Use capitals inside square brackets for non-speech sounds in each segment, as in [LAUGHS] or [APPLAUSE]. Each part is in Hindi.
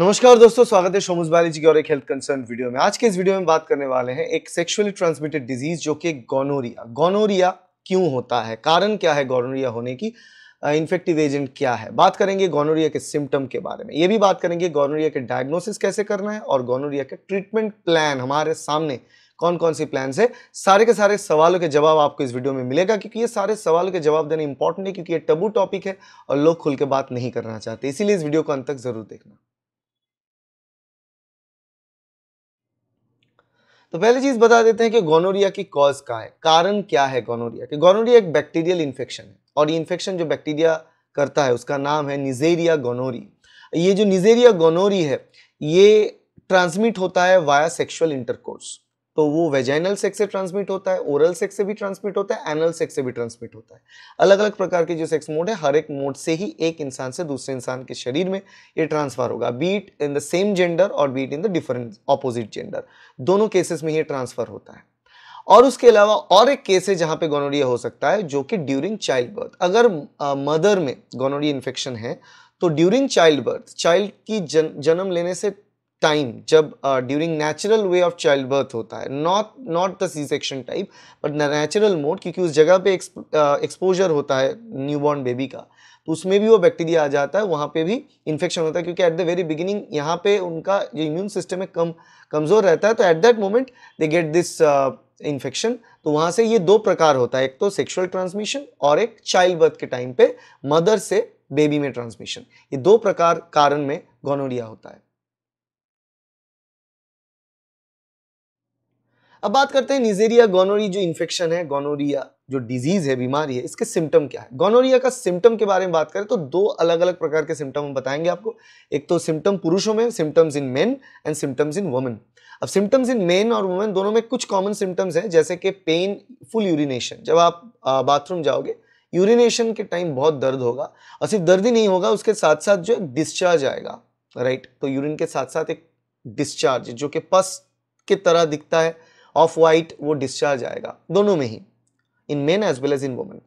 नमस्कार दोस्तों स्वागत है शोमूज बायोलॉजी की और एक हेल्थ कंसर्न वीडियो में आज के इस वीडियो में बात करने वाले हैं एक सेक्सुअली ट्रांसमिटेड डिजीज जो कि गोनोरिया गोनोरिया क्यों होता है कारण क्या है गोनोरिया होने की इन्फेक्टिव एजेंट क्या है बात करेंगे गोनोरिया के सिम्टम के बारे में ये भी बात करेंगे गोनोरिया के डायग्नोसिस कैसे करना है और गोनोरिया के ट्रीटमेंट प्लान हमारे सामने कौन कौन सी प्लान है सारे के सारे सवालों के जवाब आपको इस वीडियो में मिलेगा क्योंकि ये सारे सवालों के जवाब देने इंपॉर्टेंट है क्योंकि ये टबू टॉपिक है और लोग खुल के बात नहीं करना चाहते इसीलिए इस वीडियो को अंत तक जरूर देखना तो पहली चीज़ बता देते हैं कि गोनोरिया की कॉज कहाँ है कारण क्या है गोनोरिया के गोनोरिया एक बैक्टीरियल इन्फेक्शन है और ये इन्फेक्शन जो बैक्टीरिया करता है उसका नाम है निजेरिया गोनोरी ये जो निजेरिया गोनोरी है ये ट्रांसमिट होता है वाया सेक्शुअल इंटरकोर्स तो वो वेजाइनल सेक्स से ट्रांसमिट होता है ओरल सेक्स से भी ट्रांसमिट होता है एनल सेक्स से भी ट्रांसमिट होता है अलग अलग प्रकार के जो सेक्स मोड है हर एक मोड से ही एक इंसान से दूसरे इंसान के शरीर में ये ट्रांसफर होगा between the same gender और between the different opposite gender दोनों केसेस में ये ट्रांसफर होता है और उसके अलावा और एक केस है जहाँ पे गोनोरिया हो सकता है जो कि ड्यूरिंग चाइल्ड बर्थ अगर मदर में गोनोरिया इन्फेक्शन है तो ड्यूरिंग चाइल्ड बर्थ चाइल्ड की जन, जन्म लेने से टाइम जब during natural way of child birth होता है not not the C section type but natural mode क्योंकि उस जगह पे एक्सपोजर uh, होता है न्यूबॉर्न बेबी का तो उसमें भी वो बैक्टीरिया आ जाता है वहाँ पे भी इन्फेक्शन होता है क्योंकि एट द वेरी बिगिनिंग यहाँ पे उनका जो इम्यून सिस्टम है कम कमज़ोर रहता है तो at that moment they get this infection तो वहाँ से ये दो प्रकार होता है एक तो सेक्शुअल ट्रांसमिशन और एक चाइल्ड बर्थ के टाइम पे मदर से बेबी में ट्रांसमिशन ये दो प्रकार कारण में गोनोरिया होता है अब बात करते हैं निजेरिया गोनोरी जो इन्फेक्शन है गोनोरिया जो डिजीज है बीमारी है इसके सिम्टम क्या है गोनोरिया का सिम्टम के बारे में बात करें तो दो अलग अलग प्रकार के सिम्टम हम बताएंगे आपको एक तो सिम्टम पुरुषों में symptoms in men and symptoms in women अब सिम्टम्स इन मेन और वुमेन दोनों में कुछ कॉमन सिम्टम्स हैं जैसे कि पेन फुल यूरिनेशन जब आप बाथरूम जाओगे यूरिनेशन के टाइम बहुत दर्द होगा और सिर्फ दर्द ही नहीं होगा उसके साथ साथ जो डिस्चार्ज आएगा राइट तो यूरिन के साथ साथ एक डिस्चार्ज जो कि पस की तरह दिखता है ऑफ वाइट वो डिस्चार्ज आएगा दोनों में ही in men as well as in women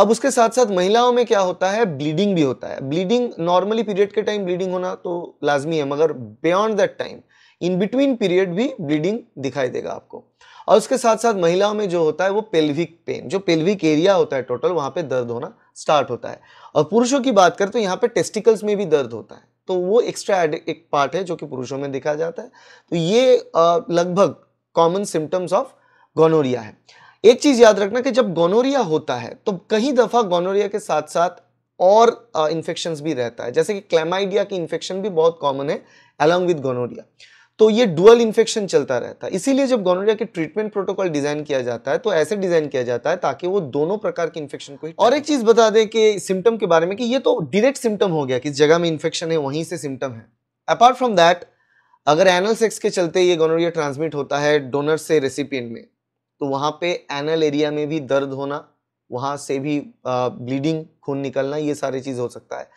अब उसके साथ साथ महिलाओं में क्या होता है ब्लीडिंग भी होता है ब्लीडिंग नॉर्मली पीरियड के टाइम ब्लीडिंग होना तो लाजमी है मगर beyond that time in between period भी ब्लीडिंग दिखाई देगा आपको और उसके साथ साथ महिलाओं में जो होता है वो पेल्विक पेन जो पेल्विक एरिया होता है टोटल वहाँ पे दर्द होना स्टार्ट होता है और पुरुषों की बात करें तो यहाँ पे टेस्टिकल्स में भी दर्द होता है तो वो एक्स्ट्रा एक पार्ट है जो कि पुरुषों में दिखाया जाता है तो ये लगभग कॉमन सिम्टम्स ऑफ गोनोरिया है एक चीज याद रखना कि जब गोनोरिया होता है तो कहीं दफा गोनोरिया के साथ साथ और इन्फेक्शन भी रहता है जैसे कि क्लेमाइडिया की इन्फेक्शन भी बहुत कॉमन है अलॉन्ग विद गोनोरिया तो ये डुअल इन्फेक्शन चलता रहता है इसीलिए जब गोनोरिया के ट्रीटमेंट प्रोटोकॉल डिजाइन किया जाता है तो ऐसे डिजाइन किया जाता है ताकि वो दोनों प्रकार के इन्फेक्शन को और एक चीज बता दें कि सिम्टम के बारे में कि ये तो डायरेक्ट सिम्टम हो गया किस जगह में इन्फेक्शन है वहीं से सिम्टम है अपार्ट फ्रॉम दैट अगर एनल सेक्स के चलते ये गोनोरिया ट्रांसमिट होता है डोनर से रेसिपियन में तो वहाँ पे एनल एरिया में भी दर्द होना वहाँ से भी ब्लीडिंग खून निकलना ये सारी चीज़ हो सकता है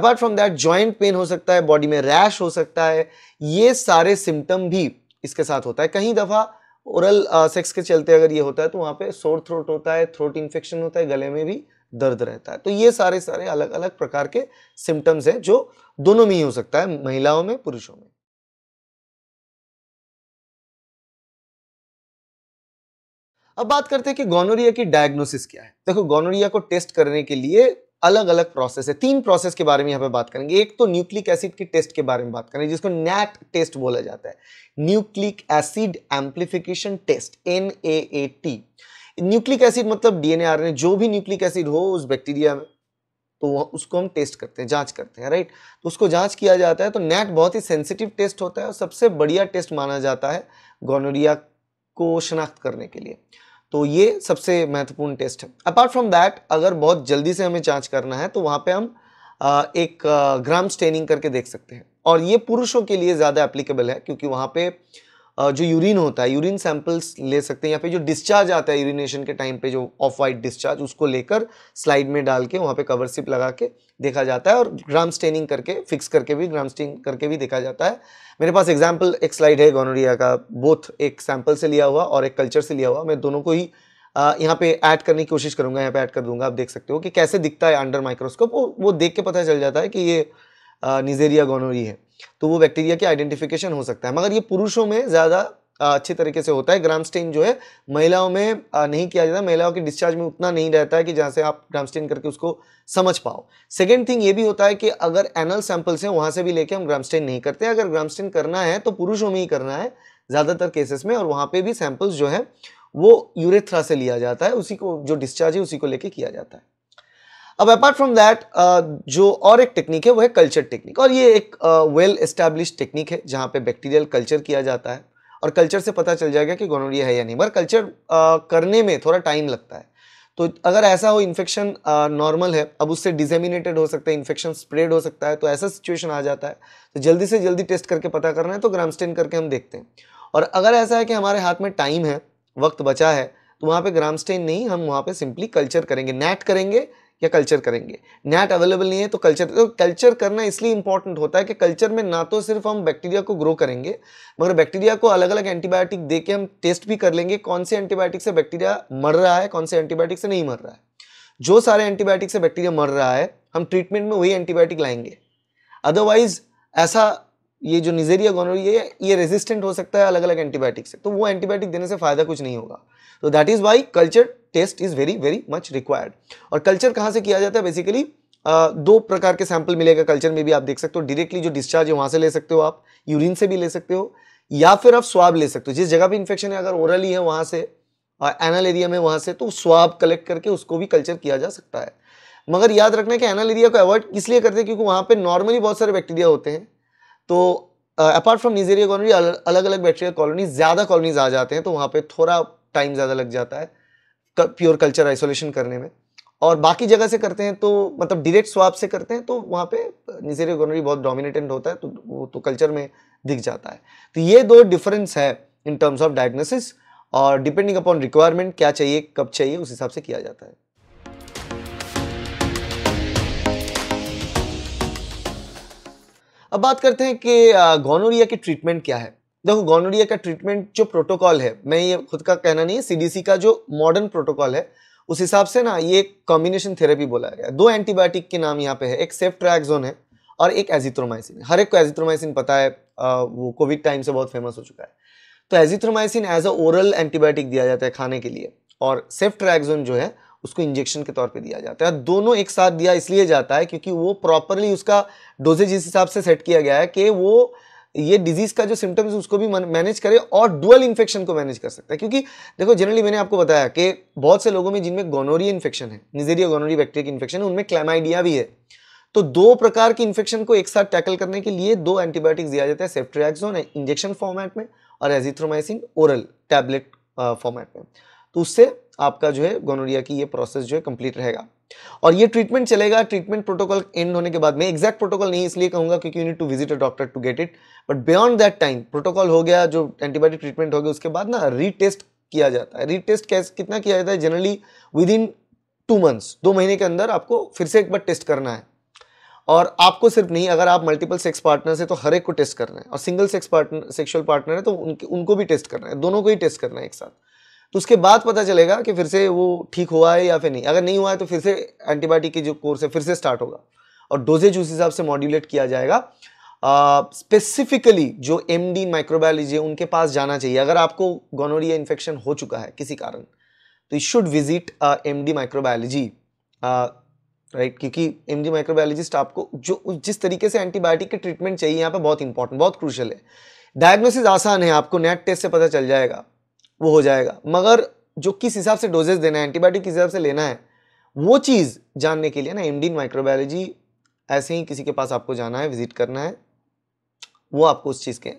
apart from that joint pain हो सकता है बॉडी में रैश हो सकता है ये सारे सिम्टम भी इसके साथ होता है कहीं दफ़ा ओरल सेक्स के चलते अगर ये होता है तो वहाँ पे सोर थ्रोट होता है थ्रोट इन्फेक्शन होता है गले में भी दर्द रहता है तो ये सारे सारे अलग अलग प्रकार के सिम्टम्स हैं जो दोनों में ही हो सकता है महिलाओं में पुरुषों में अब बात करते हैं कि गोनोरिया की डायग्नोसिस क्या है देखो गोनोरिया को टेस्ट करने के लिए अलग अलग प्रोसेस है तीन प्रोसेस के बारे में यहां पे बात करेंगे एक तो न्यूक्लिक एसिड की टेस्ट के बारे में बात करेंगे जिसको नैट टेस्ट बोला जाता है nucleic acid amplification test N A A T nucleic acid मतलब डीएनए आरएनए जो भी न्यूक्लिक एसिड हो उस बैक्टीरिया में तो वह उसको हम टेस्ट करते हैं जांच करते हैं राइट तो उसको जांच किया जाता है तो नेट बहुत ही सेंसिटिव टेस्ट होता है और सबसे बढ़िया टेस्ट माना जाता है गोनोरिया को शनाख्त करने के लिए तो ये सबसे महत्वपूर्ण टेस्ट है अपार्ट फ्रॉम दैट अगर बहुत जल्दी से हमें जांच करना है तो वहाँ पे हम एक ग्राम स्टेनिंग करके देख सकते हैं और ये पुरुषों के लिए ज़्यादा एप्लीकेबल है क्योंकि वहाँ पे जो यूरिन होता है यूरिन सैंपल्स ले सकते हैं या फिर जो डिस्चार्ज आता है यूरिनेशन के टाइम पे जो ऑफ वाइट डिस्चार्ज उसको लेकर स्लाइड में डाल के वहाँ पे कवर सिप लगा के देखा जाता है और ग्राम स्टेनिंग करके फिक्स करके भी ग्राम स्टेन करके भी देखा जाता है मेरे पास एग्जाम्पल एक स्लाइड है गोनोरिया का बोथ एक सैम्पल से लिया हुआ और एक कल्चर से लिया हुआ मैं दोनों को ही यहाँ पे ऐड करने की कोशिश करूँगा यहाँ पे ऐड कर दूंगा आप देख सकते हो कि कैसे दिखता है अंडर माइक्रोस्कोप वो, वो देख के पता चल जाता है कि ये निजेरिया गोनोरी है तो वो बैक्टीरिया की आइडेंटिफिकेशन हो सकता है मगर ये पुरुषों में ज़्यादा अच्छे तरीके से होता है ग्राम स्टेन जो है महिलाओं में नहीं किया जाता महिलाओं के डिस्चार्ज में उतना नहीं रहता है कि जहाँ से आप ग्राम स्टेन करके उसको समझ पाओ सेकेंड थिंग ये भी होता है कि अगर एनल सैंपल्स हैं वहाँ से भी लेके हम ग्राम स्टेन नहीं करते अगर ग्राम स्टेन करना है तो पुरुषों में ही करना है ज़्यादातर केसेस में और वहाँ पर भी सैंपल्स जो है वो यूरेथ्रा से लिया जाता है उसी को जो डिस्चार्ज है उसी को लेके किया जाता है अब अपार्ट फ्रॉम दैट जो और एक टेक्निक है वो है कल्चर टेक्निक और ये एक वेल एस्टैब्लिश टेक्निक है जहाँ पे बैक्टीरियल कल्चर किया जाता है और कल्चर से पता चल जाएगा कि गोनोरिया है या नहीं मगर कल्चर uh, करने में थोड़ा टाइम लगता है तो अगर ऐसा हो इन्फेक्शन नॉर्मल uh, है अब उससे डिजेमिनेटेड हो सकता है इन्फेक्शन स्प्रेड हो सकता है तो ऐसा सिचुएशन आ जाता है तो जल्दी से जल्दी टेस्ट करके पता करना है तो ग्राम स्टेन करके हम देखते हैं और अगर ऐसा है कि हमारे हाथ में टाइम है वक्त बचा है तो वहाँ पे ग्राम स्टेन नहीं हम वहाँ पे सिंपली कल्चर करेंगे नेट करेंगे या कल्चर करेंगे नेट अवेलेबल नहीं है तो कल्चर तो कल्चर करना इसलिए इंपॉर्टेंट होता है कि कल्चर में ना तो सिर्फ हम बैक्टीरिया को ग्रो करेंगे मगर बैक्टीरिया को अलग अलग एंटीबायोटिक दे हम टेस्ट भी कर लेंगे कौन से एंटीबायोटिक से बैक्टीरिया मर रहा है कौन से एंटीबायोटिक से नहीं मर रहा है जो सारे एंटीबायोटिक से बैक्टीरिया मर रहा है हम ट्रीटमेंट में वही एंटीबायोटिक लाएंगे अदरवाइज ऐसा ये जो निजेरिया गोनोरिया ये रेजिस्टेंट हो सकता है अलग अलग एंटीबायोटिक से तो वो एंटीबायोटिक देने से फ़ायदा कुछ नहीं होगा तो that is why culture test is very very much required और कल्चर कहाँ से किया जाता है बेसिकली Uh, दो प्रकार के सैंपल मिलेगा कल्चर में भी आप देख सकते हो डायरेक्टली जो डिस्चार्ज है वहाँ से ले सकते हो आप यूरिन से भी ले सकते हो या फिर आप स्वाब ले सकते हो जिस जगह भी इन्फेक्शन है अगर ओरली है वहाँ से और एनल एरिया में वहाँ से तो स्वाब कलेक्ट करके उसको भी कल्चर किया जा सकता है मगर याद रखना कि एनल एरिया को अवॉइड इसलिए करते हैं क्योंकि वहाँ पर नॉर्मली बहुत सारे बैक्टीरिया होते हैं तो अपार्ट फ्रॉम निजेरिया कॉलोनी अलग अलग बैक्टीरिया कॉलोनी ज़्यादा कॉलोनीज आ जाते हैं तो वहाँ पर थोड़ा टाइम ज़्यादा लग जाता है प्योर कल्चर आइसोलेशन करने में और बाकी जगह से करते हैं तो मतलब डायरेक्ट स्वाप से करते हैं तो वहाँ पे निजेरिया गोनरी बहुत डोमिनेटेंट होता है तो वो तो कल्चर में दिख जाता है तो ये दो डिफरेंस है इन टर्म्स ऑफ डायग्नोसिस और डिपेंडिंग अपॉन रिक्वायरमेंट क्या चाहिए कब चाहिए उस हिसाब से किया जाता है अब बात करते हैं कि गोनोरिया की ट्रीटमेंट क्या है देखो गोनोरिया का ट्रीटमेंट जो प्रोटोकॉल है मैं ये खुद का कहना नहीं है सीडीसी का जो मॉडर्न प्रोटोकॉल है उस हिसाब से ना ये कॉम्बिनेशन थेरेपी बोला गया दो एंटीबायोटिक के नाम यहाँ पे है एक सेफ्ट्रैक्जोन है और एक एजिथ्रोमाइसिन हर एक को एजिथ्रोमाइसिन पता है वो कोविड टाइम से बहुत फेमस हो चुका है तो azithromycin as a oral antibiotic दिया जाता है खाने के लिए और सेफ्ट्रैक्जोन जो है उसको इंजेक्शन के तौर पे दिया जाता है दोनों एक साथ दिया इसलिए जाता है क्योंकि वो प्रॉपरली उसका डोजेज इस हिसाब से सेट किया गया है कि वो ये डिजीज का जो सिम्टम्स उसको भी मैनेज करे और डुअल इन्फेक्शन को मैनेज कर सकता है क्योंकि देखो जनरली मैंने आपको बताया कि बहुत से लोगों में जिनमें गोनोरिया इन्फेक्शन है निजेरिया गोनोरी बैक्टीरिया की इन्फेक्शन है उनमें क्लेमाइडिया भी है तो दो प्रकार की इन्फेक्शन को एक साथ टैकल करने के लिए दो एंटीबायोटिक्स दिया जाता है सेफ्ट्रियाक्सोन इंजेक्शन फॉर्मेट में और एजिथ्रोमाइसिन ओरल टैबलेट फॉर्मेट में तो उससे आपका जो है गोनोरिया की ये प्रोसेस जो है कंप्लीट रहेगा और ये ट्रीटमेंट चलेगा ट्रीटमेंट प्रोटोकॉल एंड होने के बाद में एग्जैक्ट प्रोटोकॉल नहीं इसलिए कहूंगा क्योंकि you need to visit a doctor to get it but beyond that time protocol हो गया जो एंटीबायोटिक ट्रीटमेंट हो गया उसके बाद ना रीटेस्ट किया जाता है रीटेस्ट कैसे कितना किया जाता है generally within two months दो महीने के अंदर आपको फिर से एक बार टेस्ट करना है और आपको सिर्फ नहीं अगर आप मल्टीपल सेक्स पार्टनर हैं तो हर एक को टेस्ट करना है और single sex partner sexual partner है तो उनके उनको भी टेस्ट करना है दोनों को ही टेस्ट करना है एक साथ तो उसके बाद पता चलेगा कि फिर से वो ठीक हुआ है या फिर नहीं अगर नहीं हुआ है तो फिर से एंटीबायोटिक की जो कोर्स है फिर से स्टार्ट होगा और डोजेज उस हिसाब से मॉड्यूलेट किया जाएगा स्पेसिफिकली uh, जो एम डी माइक्रोबायोलॉजी है उनके पास जाना चाहिए अगर आपको गोनोरिया इन्फेक्शन हो चुका है किसी कारण तो you should visit M D microbiology right क्योंकि एम डी माइक्रोबायोलॉजिस्ट आपको जो जिस तरीके से एंटीबायोटिक के ट्रीटमेंट चाहिए यहाँ पे बहुत इंपॉर्टेंट बहुत क्रूशल है डायग्नोसिस आसान है आपको नेट टेस्ट से पता चल जाएगा वो हो जाएगा मगर जो किस हिसाब से डोजेस देना है एंटीबायोटिक किस हिसाब से लेना है वो चीज़ जानने के लिए ना एम माइक्रोबायोलॉजी ऐसे ही किसी के पास आपको जाना है विजिट करना है वो आपको उस चीज़ के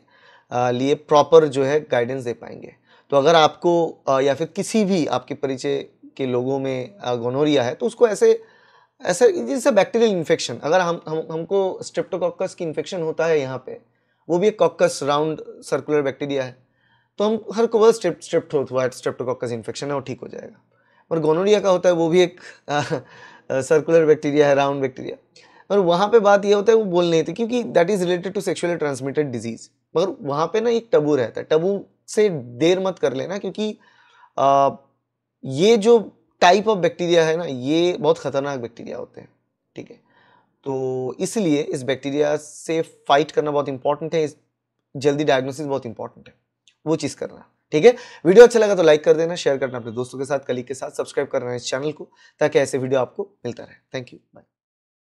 लिए प्रॉपर जो है गाइडेंस दे पाएंगे तो अगर आपको या फिर किसी भी आपके परिचय के लोगों में गोनोरिया है तो उसको ऐसे ऐसे जैसे बैक्टीरियल इन्फेक्शन अगर हम हम हमको स्ट्रेप्टोकॉकस की इन्फेक्शन होता है यहाँ पे वो भी एक कॉकस राउंड सर्कुलर बैक्टीरिया है तो हम हर को बस स्ट्रेप स्ट्रेप हुआ स्ट्रेप्टोकॉकस इन्फेक्शन है वो ठीक हो जाएगा और गोनोरिया का होता है वो भी एक सर्कुलर [LAUGHS] बैक्टीरिया है राउंड बैक्टीरिया और वहाँ पे बात ये होता है वो बोल नहीं थे क्योंकि that is related to sexually transmitted disease मगर वहाँ पे ना एक टबू रहता है टबू से देर मत कर लेना क्योंकि आ, ये जो टाइप ऑफ बैक्टीरिया है ना ये बहुत ख़तरनाक बैक्टीरिया होते हैं ठीक है तो इसलिए इस बैक्टीरिया से फाइट करना बहुत इंपॉर्टेंट है जल्दी डायग्नोसिस बहुत इंपॉर्टेंट है वो चीज़ करना ठीक है वीडियो अच्छा लगा तो लाइक कर देना शेयर करना अपने दोस्तों के साथ कलीग के साथ सब्सक्राइब करना इस चैनल को ताकि ऐसे वीडियो आपको मिलता रहे थैंक यू बाय